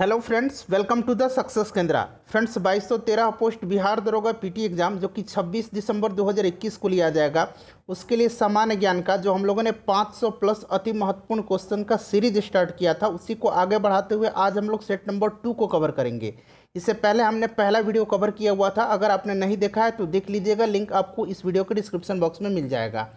hello friends welcome to the success Kendra friends सौ तेरह post Bihar दरोगा पीटी एग्जाम जो कि 26 दिसंबर 2021 को लिया जाएगा उसके लिए सामान्य ज्ञान का जो हम लोगों ने 500 प्लस अति महत्वपूर्ण क्वेश्चन का सीरीज स्टार्ट किया था उसी को आगे बढ़ाते हुए आज हम लोग सेट नंबर टू को कवर करेंगे इससे पहले हमने पहला वीडियो कवर किया हुआ था अगर आपने नहीं देखा है तो देख लीजिएगा लिंक आपको इस वीडियो के डिस्क्रिप्शन बॉक्स में मिल जाएगा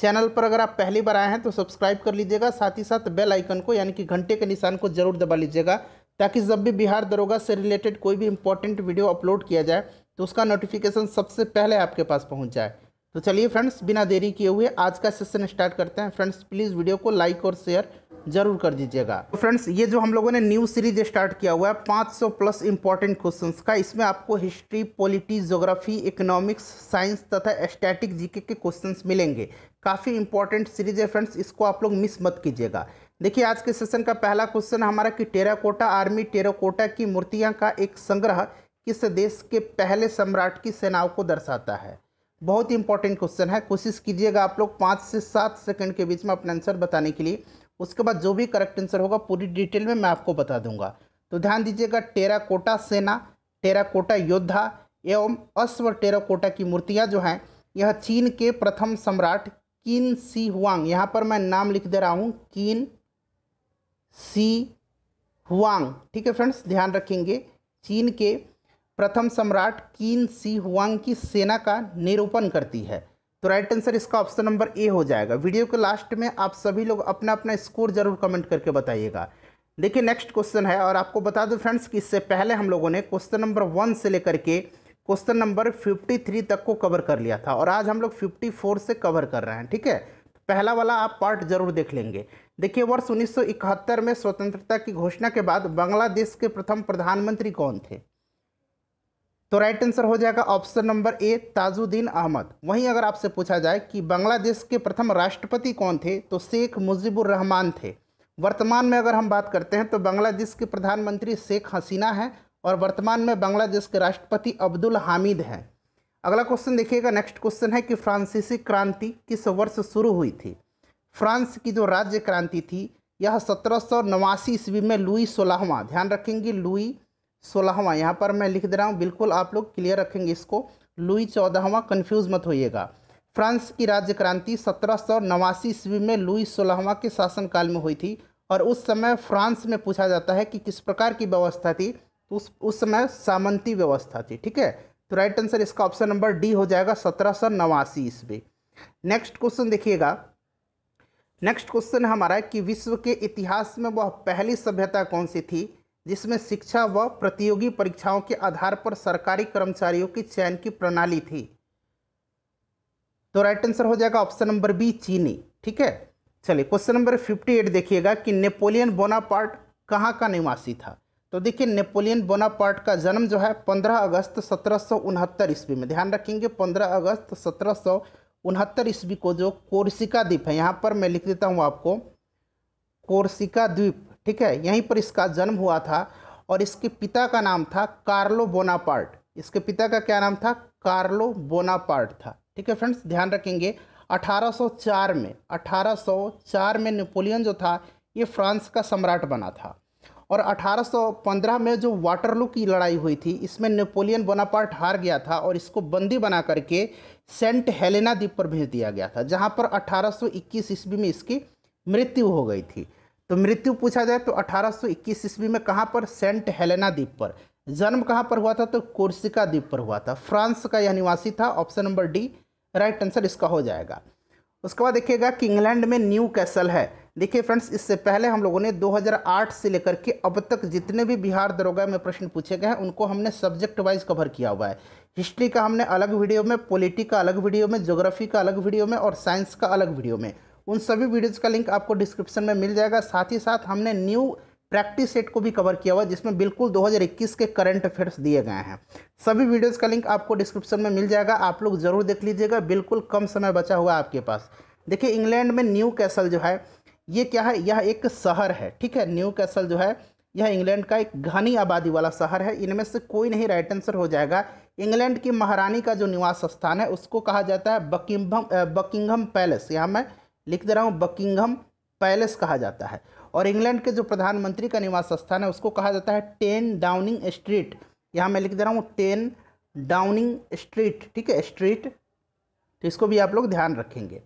चैनल पर अगर आप पहली बार आए हैं तो सब्सक्राइब कर लीजिएगा साथ ही साथ बेल आइकन को यानी कि घंटे के निशान को जरूर दबा लीजिएगा ताकि जब भी बिहार दरोगा से रिलेटेड कोई भी इंपॉर्टेंट वीडियो अपलोड किया जाए तो उसका नोटिफिकेशन सबसे पहले आपके पास पहुंच जाए तो चलिए फ्रेंड्स बिना देरी किए हुए आज का सेशन स्टार्ट करते हैं फ्रेंड्स प्लीज़ वीडियो को लाइक और शेयर जरूर कर दीजिएगा तो फ्रेंड्स ये जो हम लोगों ने न्यू सीरीज स्टार्ट किया हुआ है 500 प्लस इंपॉर्टेंट क्वेश्चंस का इसमें आपको history polity geography economics science तथा स्टैटिक जीके के क्वेश्चंस मिलेंगे काफ़ी इंपॉर्टेंट सीरीज है फ्रेंड्स इसको आप लोग मिस मत कीजिएगा देखिए आज के सेशन का पहला क्वेश्चन हमारा कि टेराकोटा आर्मी टेराकोटा की मूर्तियां का एक संग्रह किस देश के पहले सम्राट की सेनाओं को दर्शाता है बहुत ही इंपॉर्टेंट क्वेश्चन है कोशिश कीजिएगा आप लोग पाँच से सात सेकंड के बीच में अपना आंसर बताने के लिए उसके बाद जो भी करेक्ट आंसर होगा पूरी डिटेल में मैं आपको बता दूंगा तो ध्यान दीजिएगा टेराकोटा सेना टेराकोटा योद्धा एवं अश्व टेराकोटा की मूर्तियाँ जो हैं यह चीन के प्रथम सम्राट किन सी हुआंग यहाँ पर मैं नाम लिख दे रहा हूँ किन सी हुआंग ठीक है फ्रेंड्स ध्यान रखेंगे चीन के प्रथम सम्राट कीन सी हुआंग की सेना का निरूपण करती है तो राइट आंसर इसका ऑप्शन नंबर ए हो जाएगा वीडियो के लास्ट में आप सभी लोग अपना अपना स्कोर जरूर कमेंट करके बताइएगा देखिए नेक्स्ट क्वेश्चन है और आपको बता दूं फ्रेंड्स कि इससे पहले हम लोगों ने क्वेश्चन नंबर वन से लेकर के क्वेश्चन नंबर फिफ्टी थ्री तक को कवर कर लिया था और आज हम लोग फिफ्टी फोर से कवर कर रहे हैं ठीक है पहला वाला आप पार्ट जरूर देख लेंगे देखिए वर्ष 1971 में स्वतंत्रता की घोषणा के बाद बांग्लादेश के प्रथम प्रधानमंत्री कौन थे तो राइट आंसर हो जाएगा option number A Tajuddin Ahmad वहीं अगर आपसे पूछा जाए कि बांग्लादेश के प्रथम राष्ट्रपति कौन थे तो शेख मुजीबुर रहमान थे वर्तमान में अगर हम बात करते हैं तो बांग्लादेश के प्रधानमंत्री शेख हसीना हैं और वर्तमान में बांग्लादेश के राष्ट्रपति अब्दुल हामिद हैं अगला क्वेश्चन देखिएगा नेक्स्ट क्वेश्चन है कि फ्रांसीसी क्रांति किस वर्ष शुरू हुई थी फ्रांस की जो राज्य क्रांति थी यह सत्रह सौ नवासी ईस्वी में लुई सोलहवा ध्यान रखेंगे लुई सोलहवा यहाँ पर मैं लिख दे रहा हूँ बिल्कुल आप लोग क्लियर रखेंगे इसको लुई चौदहवा कन्फ्यूज़ मत होइएगा फ्रांस की राज्य क्रांति सत्रह सौ नवासी ईस्वी में लुई सोलहवा के शासनकाल में हुई थी और उस समय फ्रांस में पूछा जाता है कि किस प्रकार की व्यवस्था थी तो उस उस समय सामंती व्यवस्था थी ठीक है तो राइट आंसर इसका ऑप्शन नंबर डी हो जाएगा सत्रह सौ नवासी ईस्वी नेक्स्ट क्वेश्चन देखिएगा नेक्स्ट क्वेश्चन हमारा कि विश्व के इतिहास में वह पहली सभ्यता कौन सी थी जिसमें शिक्षा व प्रतियोगी परीक्षाओं के आधार पर सरकारी कर्मचारियों की चयन की प्रणाली थी तो राइट आंसर हो जाएगा ऑप्शन नंबर बी चीनी ठीक है चलिए क्वेश्चन नंबर फिफ्टी एट देखिएगा कि नेपोलियन बोनापार्ट कहाँ का निवासी था तो देखिए नेपोलियन बोनापार्ट का जन्म जो है 15 अगस्त सत्रह ईस्वी में ध्यान रखेंगे 15 अगस्त सत्रह उनहत्तर ईस्वी को जो कोर्सिका द्वीप है यहाँ पर मैं लिख देता हूँ आपको कोर्सिका द्वीप ठीक है यहीं पर इसका जन्म हुआ था और इसके पिता का नाम था कार्लो बोनापार्ट इसके पिता का क्या नाम था कार्लो बोनापार्ट था ठीक है फ्रेंड्स ध्यान रखेंगे 1804 में 1804 में नेपोलियन जो था ये फ्रांस का सम्राट बना था और 1815 में जो वाटरलू की लड़ाई हुई थी इसमें नेपोलियन बोनापार्ट हार गया था और इसको बंदी बना करके सेंट हेलेना द्वीप पर भेज दिया गया था जहाँ पर 1821 ईस्वी में इसकी मृत्यु हो गई थी तो मृत्यु पूछा जाए तो 1821 ईस्वी में कहाँ पर सेंट हेलेना द्वीप पर जन्म कहाँ पर हुआ था तो कोर्सिका द्वीप पर हुआ था फ्रांस का यह निवासी था option number D right answer इसका हो जाएगा उसके बाद देखिएगा कि इंग्लैंड में न्यू कैसल है देखिए फ्रेंड्स इससे पहले हम लोगों ने 2008 से लेकर के अब तक जितने भी बिहार दरोगा में प्रश्न पूछे गए हैं उनको हमने सब्जेक्ट वाइज कवर किया हुआ है हिस्ट्री का हमने अलग वीडियो में पॉलिटी का अलग वीडियो में ज्योग्राफ़ी का अलग वीडियो में और साइंस का अलग वीडियो में उन सभी वीडियोज़ का लिंक आपको डिस्क्रिप्शन में मिल जाएगा साथ ही साथ हमने न्यू प्रैक्टिस सेट को भी कवर किया हुआ जिसमें बिल्कुल 2021 के करंट अफेयर्स दिए गए हैं सभी वीडियोस का लिंक आपको डिस्क्रिप्शन में मिल जाएगा आप लोग ज़रूर देख लीजिएगा बिल्कुल कम समय बचा हुआ है आपके पास देखिए इंग्लैंड में न्यू कैसल जो है ये क्या है यह एक शहर है ठीक है न्यू कैसल जो है यह इंग्लैंड का एक घनी आबादी वाला शहर है इनमें से कोई नहीं राइट आंसर हो जाएगा इंग्लैंड की महारानी का जो निवास स्थान है उसको कहा जाता है बकिंगम बकिंगम पैलेस यहाँ मैं लिख दे रहा हूँ बकिंगम पैलेस कहा जाता है और इंग्लैंड के जो प्रधानमंत्री का निवास स्थान है उसको कहा जाता है टेन डाउनिंग स्ट्रीट यहाँ मैं लिख दे रहा हूँ टेन डाउनिंग स्ट्रीट ठीक है स्ट्रीट तो इसको भी आप लोग ध्यान रखेंगे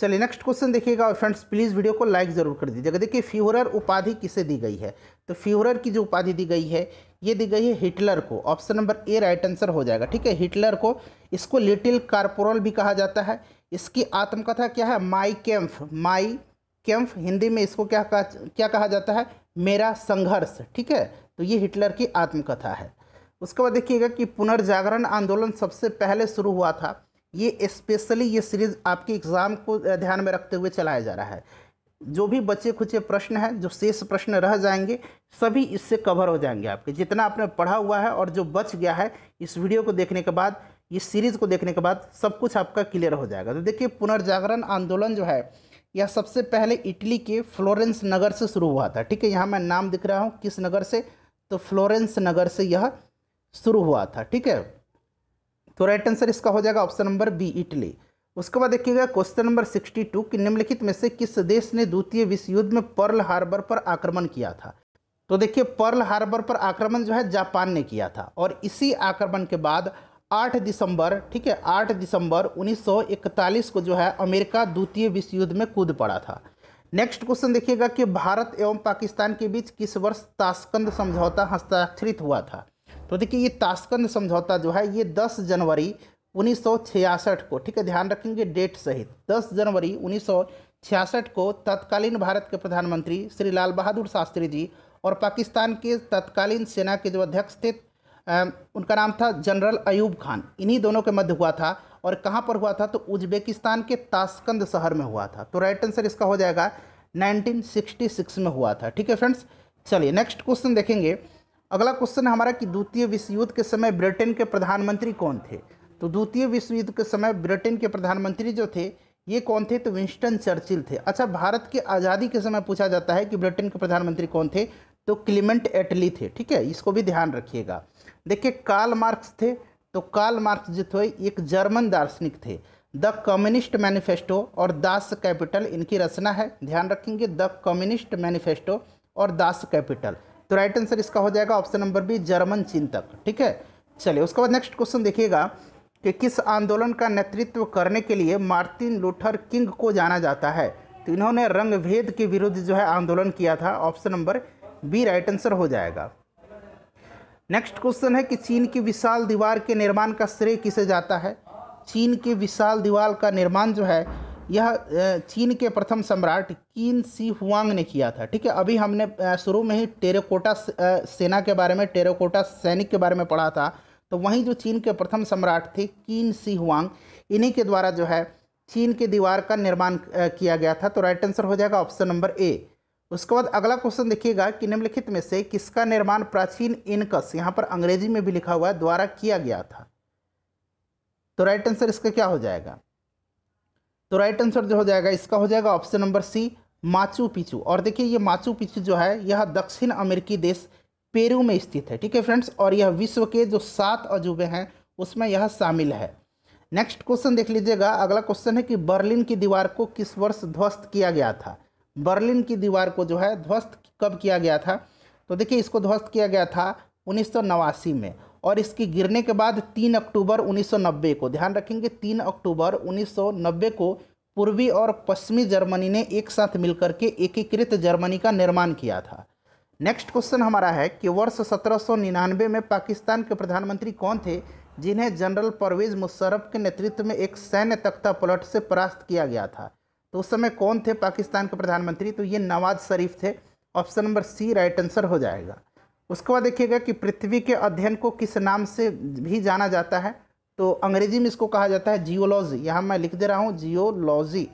चलिए नेक्स्ट क्वेश्चन देखिएगा और फ्रेंड्स प्लीज़ वीडियो को लाइक ज़रूर कर दीजिएगा देखिए फ्यूहरर उपाधि किसे दी गई है तो फ्यूहरर की जो उपाधि दी गई है ये दी गई है हिटलर को option number A right answer हो जाएगा ठीक है हिटलर को इसको लिटिल कार्पोरल भी कहा जाता है इसकी आत्मकथा क्या है माई कैम्फ माई कैम्फ हिंदी में इसको क्या कहा क्या कहा जाता है मेरा संघर्ष ठीक है तो ये हिटलर की आत्मकथा है उसके बाद देखिएगा कि पुनर्जागरण आंदोलन सबसे पहले शुरू हुआ था ये स्पेशली ये सीरीज़ आपके एग्ज़ाम को ध्यान में रखते हुए चलाया जा रहा है जो भी बचे खुचे प्रश्न हैं जो शेष प्रश्न रह जाएंगे सभी इससे कवर हो जाएंगे आपके जितना आपने पढ़ा हुआ है और जो बच गया है इस वीडियो को देखने के बाद इस सीरीज़ को देखने के बाद सब कुछ आपका क्लियर हो जाएगा तो देखिए पुनर्जागरण आंदोलन जो है यह सबसे पहले इटली के फ्लोरेंस नगर से शुरू हुआ था ठीक है यहाँ मैं नाम दिख रहा हूँ किस नगर से तो फ्लोरेंस नगर से यह शुरू हुआ था ठीक है तो राइट आंसर इसका हो जाएगा ऑप्शन नंबर बी इटली उसके बाद देखिएगा क्वेश्चन नंबर सिक्सटी टू कि निम्नलिखित में से किस देश ने द्वितीय विश्व युद्ध में पर्ल हार्बर पर आक्रमण किया था तो देखिए पर्ल हार्बर पर आक्रमण जो है जापान ने किया था और इसी आक्रमण के बाद 8 दिसंबर ठीक है 8 दिसंबर 1941 को जो है अमेरिका द्वितीय विश्व युद्ध में कूद पड़ा था नेक्स्ट क्वेश्चन देखिएगा कि भारत एवं पाकिस्तान के बीच किस वर्ष ताशकंद समझौता हस्ताक्षरित हुआ था तो देखिए ये ताशकंद समझौता जो है ये 10 जनवरी 1966 को ठीक है ध्यान रखेंगे डेट सहित 10 जनवरी 1966 को तत्कालीन भारत के प्रधानमंत्री श्री लाल बहादुर शास्त्री जी और पाकिस्तान के तत्कालीन सेना के जो अध्यक्ष थे उनका नाम था जनरल अयूब खान इन्हीं दोनों के मध्य हुआ था और कहाँ पर हुआ था तो उज्बेकिस्तान के ताशकंद शहर में हुआ था तो राइट आंसर इसका हो जाएगा 1966 में हुआ था ठीक है फ्रेंड्स चलिए नेक्स्ट क्वेश्चन देखेंगे अगला क्वेश्चन हमारा कि द्वितीय विश्व युद्ध के समय ब्रिटेन के प्रधानमंत्री कौन थे तो द्वितीय विश्व युद्ध के समय ब्रिटेन के प्रधानमंत्री जो थे ये कौन थे तो विंस्टन चर्चिल थे अच्छा भारत के आज़ादी के समय पूछा जाता है कि ब्रिटेन के प्रधानमंत्री कौन थे तो क्लिमेंट एटली थे ठीक है इसको भी ध्यान रखिएगा देखिए कार्ल मार्क्स थे तो कार्ल मार्क्स जो थे एक जर्मन दार्शनिक थे द कम्युनिस्ट मैनिफेस्टो और दास कैपिटल इनकी रचना है ध्यान रखेंगे द कम्युनिस्ट मैनिफेस्टो और दास कैपिटल तो राइट आंसर इसका हो जाएगा ऑप्शन नंबर बी जर्मन चिंतक ठीक है चलिए उसके बाद नेक्स्ट क्वेश्चन देखिएगा कि किस आंदोलन का नेतृत्व करने के लिए मार्टिन लूथर किंग को जाना जाता है तो इन्होंने रंगभेद के विरुद्ध जो है आंदोलन किया था option number B right answer हो जाएगा नेक्स्ट क्वेश्चन है कि चीन की विशाल दीवार के निर्माण का श्रेय किसे जाता है चीन की विशाल दीवार का निर्माण जो है यह चीन के प्रथम सम्राट कीन सी हुआंग ने किया था ठीक है अभी हमने शुरू में ही टेरेकोटा सेना के बारे में टेरेकोटा सैनिक के बारे में पढ़ा था तो वहीं जो चीन के प्रथम सम्राट थे कीन सी हुआंग इन्हीं के द्वारा जो है चीन के दीवार का निर्माण किया गया था तो राइट आंसर हो जाएगा ऑप्शन नंबर ए उसके बाद अगला क्वेश्चन देखिएगा कि निम्नलिखित में से किसका निर्माण प्राचीन इनकस यहाँ पर अंग्रेजी में भी लिखा हुआ है द्वारा किया गया था तो राइट आंसर इसका क्या हो जाएगा तो राइट आंसर जो हो जाएगा इसका हो जाएगा option number C Machu Picchu और देखिए ये माचू पिचू जो है यह दक्षिण अमेरिकी देश पेरू में स्थित है ठीक है फ्रेंड्स और यह विश्व के जो सात अजूबे हैं उसमें यह शामिल है नेक्स्ट क्वेश्चन देख लीजिएगा अगला क्वेश्चन है कि बर्लिन की दीवार को किस वर्ष ध्वस्त किया गया था बर्लिन की दीवार को जो है ध्वस्त कब किया गया था तो देखिए इसको ध्वस्त किया गया था उन्नीस में और इसकी गिरने के बाद 3 अक्टूबर 1990 को ध्यान रखेंगे 3 अक्टूबर 1990 को पूर्वी और पश्चिमी जर्मनी ने एक साथ मिलकर के एकीकृत जर्मनी का निर्माण किया था नेक्स्ट क्वेश्चन हमारा है कि वर्ष सत्रह में पाकिस्तान के प्रधानमंत्री कौन थे जिन्हें जनरल परवेज मुशर्रफ के नेतृत्व में एक सैन्य तख्ता पलट से परास्त किया गया था तो उस समय कौन थे पाकिस्तान के प्रधानमंत्री तो ये नवाज शरीफ थे option number C right answer हो जाएगा उसके बाद देखिएगा कि पृथ्वी के अध्ययन को किस नाम से भी जाना जाता है तो अंग्रेजी में इसको कहा जाता है जियोलॉजी यहाँ मैं लिख दे रहा हूँ जियोलॉजी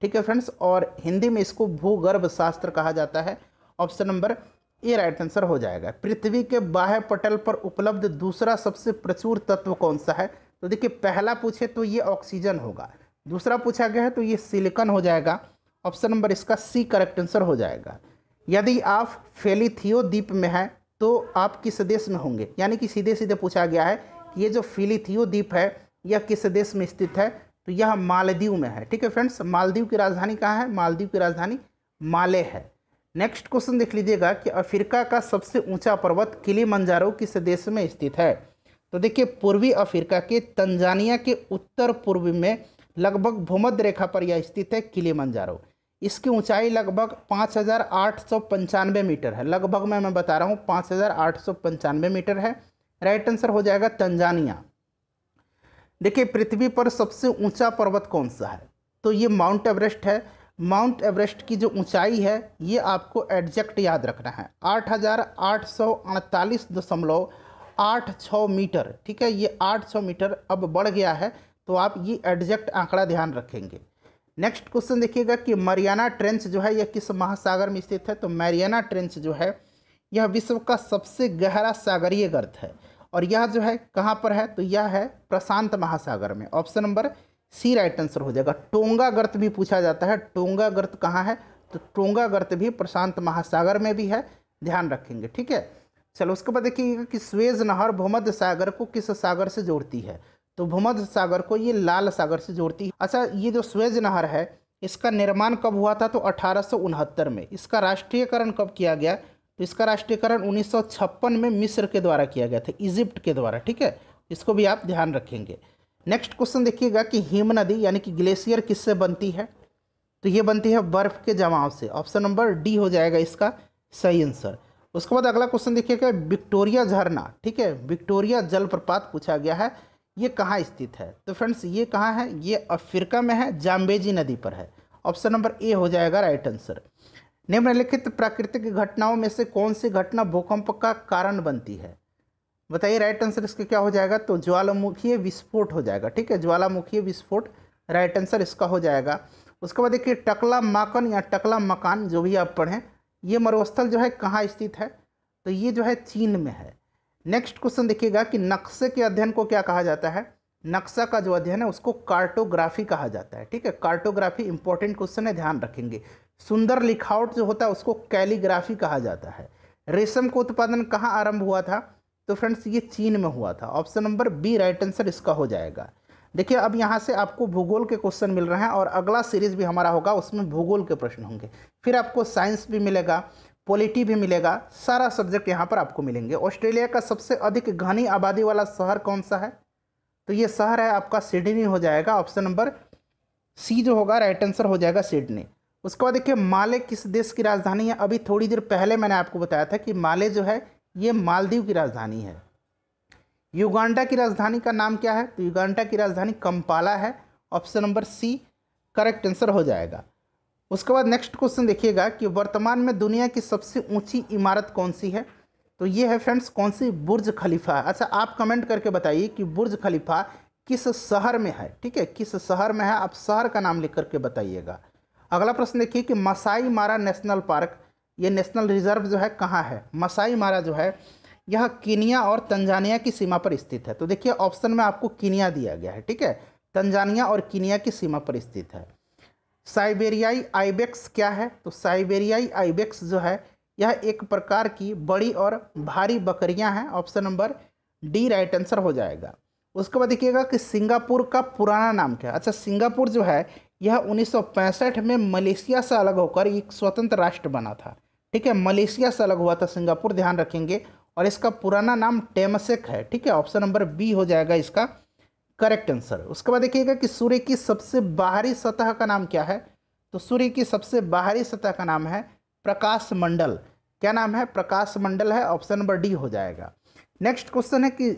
ठीक है फ्रेंड्स और हिंदी में इसको भूगर्भ शास्त्र कहा जाता है option number A right answer हो जाएगा पृथ्वी के बाह्य पटल पर उपलब्ध दूसरा सबसे प्रचुर तत्व कौन सा है तो देखिए पहला पूछे तो ये ऑक्सीजन होगा दूसरा पूछा गया है तो ये सिलिकन हो जाएगा ऑप्शन नंबर इसका सी करेक्ट आंसर हो जाएगा यदि आप फेलिथियो द्वीप में हैं तो आप किस देश में होंगे यानी कि सीधे सीधे पूछा गया है कि ये जो फिलिथियो द्वीप है यह किस देश में स्थित है तो यह मालदीव में है ठीक है फ्रेंड्स मालदीव की राजधानी कहाँ है मालदीव की राजधानी माले है नेक्स्ट क्वेश्चन देख लीजिएगा कि अफ्रीका का सबसे ऊंचा पर्वत किली मंजारो किस देश में स्थित है तो देखिए पूर्वी अफ्रीका के तंजानिया के उत्तर पूर्व में लगभग भूमध्य रेखा पर यह स्थित है किली मंजारो इसकी ऊंचाई लगभग पाँच हज़ार आठ सौ पंचानवे मीटर है लगभग मैं मैं बता रहा हूँ पाँच हज़ार आठ सौ पंचानवे मीटर है राइट आंसर हो जाएगा तंजानिया देखिए पृथ्वी पर सबसे ऊंचा पर्वत कौन सा है तो ये माउंट एवरेस्ट है माउंट एवरेस्ट की जो ऊंचाई है ये आपको एडजेक्ट याद रखना है आठ हज़ार आठ सौ अड़तालीस दशमलव आठ छः मीटर ठीक है ये आठ सौ मीटर अब बढ़ गया है तो आप ये एडजेक्ट आंकड़ा ध्यान रखेंगे नेक्स्ट क्वेश्चन देखिएगा कि मरियाना ट्रेंच जो है यह किस महासागर में स्थित है तो मरियाना ट्रेंच जो है यह विश्व का सबसे गहरा सागरीय गर्त है और यह जो है कहाँ पर है तो यह है प्रशांत महासागर में option number C right answer हो जाएगा टोंगा गर्त भी पूछा जाता है टोंगा गर्त कहाँ है तो टोंगा गर्त भी प्रशांत महासागर में भी है ध्यान रखेंगे ठीक है चलो उसके बाद देखिएगा कि स्वेज नहर भूमध्य सागर को किस सागर से जोड़ती है तो भूमध्य सागर को ये लाल सागर से जोड़ती है अच्छा ये जो स्वेज नहर है इसका निर्माण कब हुआ था तो अठारह में इसका राष्ट्रीयकरण कब किया गया तो इसका राष्ट्रीयकरण 1956 में मिस्र के द्वारा किया गया था इजिप्ट के द्वारा ठीक है इसको भी आप ध्यान रखेंगे नेक्स्ट क्वेश्चन देखिएगा कि हिम नदी यानी कि ग्लेशियर किससे बनती है तो ये बनती है बर्फ के जमाव से ऑप्शन नंबर डी हो जाएगा इसका सही आंसर उसके बाद अगला क्वेश्चन देखिएगा विक्टोरिया झरना ठीक है विक्टोरिया जलप्रपात पूछा गया है ये कहाँ स्थित है तो फ्रेंड्स ये कहाँ है ये अफ्रीका में है जाम्बेजी नदी पर है ऑप्शन नंबर ए हो जाएगा राइट आंसर निम्नलिखित प्राकृतिक घटनाओं में से कौन सी घटना भूकंप का कारण बनती है बताइए राइट आंसर इसका क्या हो जाएगा तो ज्वालामुखीय विस्फोट हो जाएगा ठीक है ज्वालामुखीय विस्फोट राइट आंसर इसका हो जाएगा उसके बाद देखिए टकला माकन या टकला मकान जो भी आप पढ़ें ये मरुस्थल जो है कहाँ स्थित है तो ये जो है चीन में है नेक्स्ट क्वेश्चन देखिएगा कि नक्शे के अध्ययन को क्या कहा जाता है नक्शा का जो अध्ययन है उसको कार्टोग्राफी कहा जाता है ठीक है कार्टोग्राफी इंपॉर्टेंट क्वेश्चन है ध्यान रखेंगे सुंदर लिखावट जो होता है उसको कैलीग्राफी कहा जाता है रेशम का उत्पादन कहाँ आरंभ हुआ था तो फ्रेंड्स ये चीन में हुआ था option number B right answer इसका हो जाएगा देखिए अब यहाँ से आपको भूगोल के क्वेश्चन मिल रहे हैं और अगला सीरीज भी हमारा होगा उसमें भूगोल के प्रश्न होंगे फिर आपको साइंस भी मिलेगा पॉलिटी भी मिलेगा सारा सब्जेक्ट यहाँ पर आपको मिलेंगे ऑस्ट्रेलिया का सबसे अधिक घनी आबादी वाला शहर कौन सा है तो ये शहर है आपका सिडनी हो जाएगा ऑप्शन नंबर सी जो होगा राइट आंसर हो जाएगा सिडनी उसके बाद देखिए माले किस देश की राजधानी है अभी थोड़ी देर पहले मैंने आपको बताया था कि माले जो है ये मालदीव की राजधानी है युगांडा की राजधानी का नाम क्या है तो युगांडा की राजधानी कंपाला है option number C correct answer हो जाएगा उसके बाद नेक्स्ट क्वेश्चन देखिएगा कि वर्तमान में दुनिया की सबसे ऊंची इमारत कौन सी है तो ये है फ्रेंड्स कौन सी बुर्ज खलीफा है अच्छा आप कमेंट करके बताइए कि बुर्ज खलीफा किस शहर में है ठीक है किस शहर में है आप शहर का नाम लिख करके बताइएगा अगला प्रश्न देखिए कि मसाई मारा नेशनल पार्क ये नेशनल रिजर्व जो है कहाँ है मसाई मारा जो है यह किनिया और तंजानिया की सीमा पर स्थित है तो देखिए ऑप्शन में आपको किनिया दिया गया है ठीक है तंजानिया और किनिया की सीमा पर स्थित है साइबेरियाई आइबेक्स क्या है तो साइबेरियाई आइबेक्स जो है यह एक प्रकार की बड़ी और भारी बकरियां हैं option number D right answer हो जाएगा उसके बाद देखिएगा कि सिंगापुर का पुराना नाम क्या है अच्छा सिंगापुर जो है यह 1965 में मलेशिया से अलग होकर एक स्वतंत्र राष्ट्र बना था ठीक है मलेशिया से अलग हुआ था सिंगापुर ध्यान रखेंगे और इसका पुराना नाम टेमसेक है ठीक है ऑप्शन नंबर बी हो जाएगा इसका करेक्ट आंसर उसके बाद देखिएगा कि सूर्य की सबसे बाहरी सतह का नाम क्या है तो सूर्य की सबसे बाहरी सतह का नाम है प्रकाश मंडल क्या नाम है प्रकाश मंडल है ऑप्शन नंबर डी हो जाएगा नेक्स्ट क्वेश्चन है कि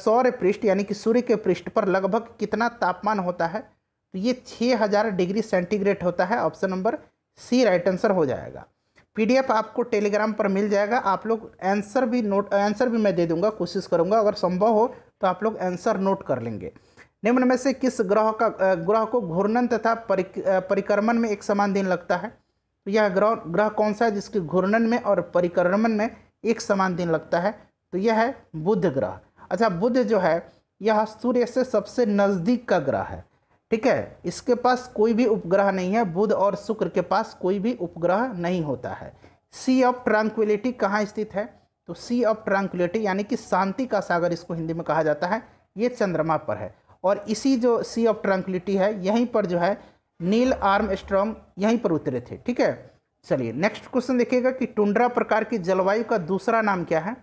सौर पृष्ठ यानी कि सूर्य के पृष्ठ पर लगभग कितना तापमान होता है तो ये 6000 डिग्री सेंटीग्रेड होता है option number C right answer हो जाएगा पीडीएफ आपको टेलीग्राम पर मिल जाएगा आप लोग आंसर भी नोट आंसर भी मैं दे दूंगा कोशिश करूंगा अगर संभव हो तो आप लोग आंसर नोट कर लेंगे निम्न में से किस ग्रह का ग्रह को घूर्णन तथा परिक्रमण में एक समान दिन लगता है तो यह ग्रह ग्रह कौन सा है जिसके घूर्णन में और परिक्रमण में एक समान दिन लगता है तो यह है बुध ग्रह अच्छा बुध जो है यह सूर्य से सबसे नज़दीक का ग्रह है ठीक है इसके पास कोई भी उपग्रह नहीं है बुध और शुक्र के पास कोई भी उपग्रह नहीं होता है सी ऑफ ट्रांक्विलिटी कहाँ स्थित है तो सी ऑफ ट्रैंकुलिटी यानी कि शांति का सागर इसको हिंदी में कहा जाता है ये चंद्रमा पर है और इसी जो सी ऑफ ट्रैंकुलिटी है यहीं पर जो है नील आर्म स्ट्रॉम यहीं पर उतरे थे ठीक है चलिए नेक्स्ट क्वेश्चन देखिएगा कि टुंड्रा प्रकार की जलवायु का दूसरा नाम क्या है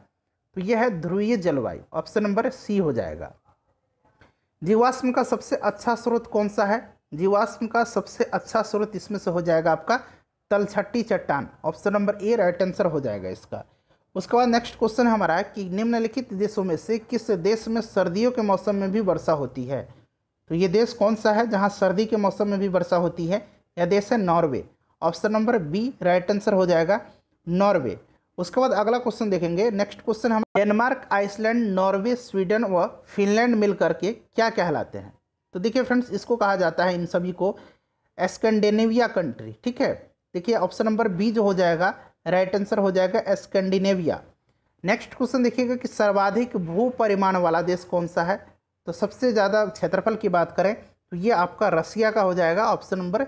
तो यह है ध्रुवीय जलवायु ऑप्शन नंबर सी हो जाएगा जीवाश्म का सबसे अच्छा स्रोत कौन सा है जीवाश्म का सबसे अच्छा स्रोत इसमें से हो जाएगा आपका तलछट्टी चट्टान option number A right answer हो जाएगा इसका उसके बाद नेक्स्ट क्वेश्चन हमारा है कि निम्नलिखित देशों में से किस देश में सर्दियों के मौसम में भी वर्षा होती है तो ये देश कौन सा है जहाँ सर्दी के मौसम में भी वर्षा होती है यह देश है Norway option number B right answer हो जाएगा नॉर्वे उसके बाद अगला क्वेश्चन देखेंगे नेक्स्ट क्वेश्चन हम डेनमार्क आइसलैंड नॉर्वे स्वीडन व फिनलैंड मिल करके क्या कहलाते हैं तो देखिए फ्रेंड्स इसको कहा जाता है इन सभी को एस्कंडेनेविया कंट्री ठीक है देखिए ऑप्शन नंबर बी जो हो जाएगा राइट आंसर हो जाएगा स्कैंडिनेविया नेक्स्ट क्वेश्चन देखिएगा कि सर्वाधिक भू परिमाण वाला देश कौन सा है तो सबसे ज़्यादा क्षेत्रफल की बात करें तो ये आपका रसिया का हो जाएगा ऑप्शन नंबर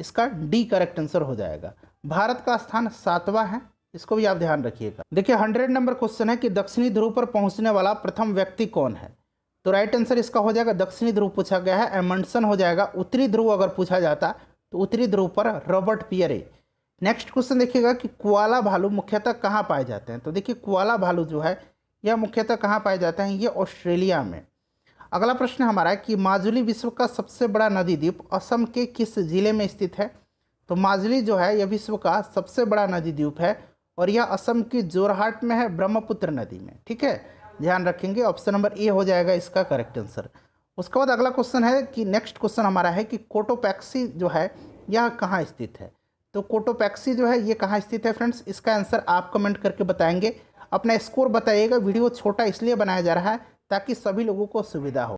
इसका डी करेक्ट आंसर हो जाएगा भारत का स्थान सातवां है इसको भी आप ध्यान रखिएगा देखिए हंड्रेड नंबर क्वेश्चन है कि दक्षिणी ध्रुव पर पहुंचने वाला प्रथम व्यक्ति कौन है तो राइट आंसर इसका हो जाएगा दक्षिणी ध्रुव पूछा गया है एमंडसन हो जाएगा उत्तरी ध्रुव अगर पूछा जाता तो उत्तरी ध्रुव पर रॉबर्ट पियरे नेक्स्ट क्वेश्चन देखिएगा कि कुआला भालू मुख्यतः कहाँ पाए जाते हैं तो देखिए कुआला भालू जो है यह मुख्यतः कहाँ पाए जाते हैं ये ऑस्ट्रेलिया में अगला प्रश्न हमारा है कि माजुली विश्व का सबसे बड़ा नदी द्वीप असम के किस जिले में स्थित है तो माजुली जो है यह विश्व का सबसे बड़ा नदी द्वीप है और यह असम की जोरहाट में है ब्रह्मपुत्र नदी में ठीक है ध्यान रखेंगे ऑप्शन नंबर ए हो जाएगा इसका करेक्ट आंसर उसके बाद अगला क्वेश्चन है कि नेक्स्ट क्वेश्चन हमारा है कि कोटोपैक्सी जो है यह कहाँ स्थित है तो कोटोपैक्सी जो है ये कहाँ स्थित है फ्रेंड्स इसका आंसर आप कमेंट करके बताएंगे अपना स्कोर बताइएगा वीडियो छोटा इसलिए बनाया जा रहा है ताकि सभी लोगों को सुविधा हो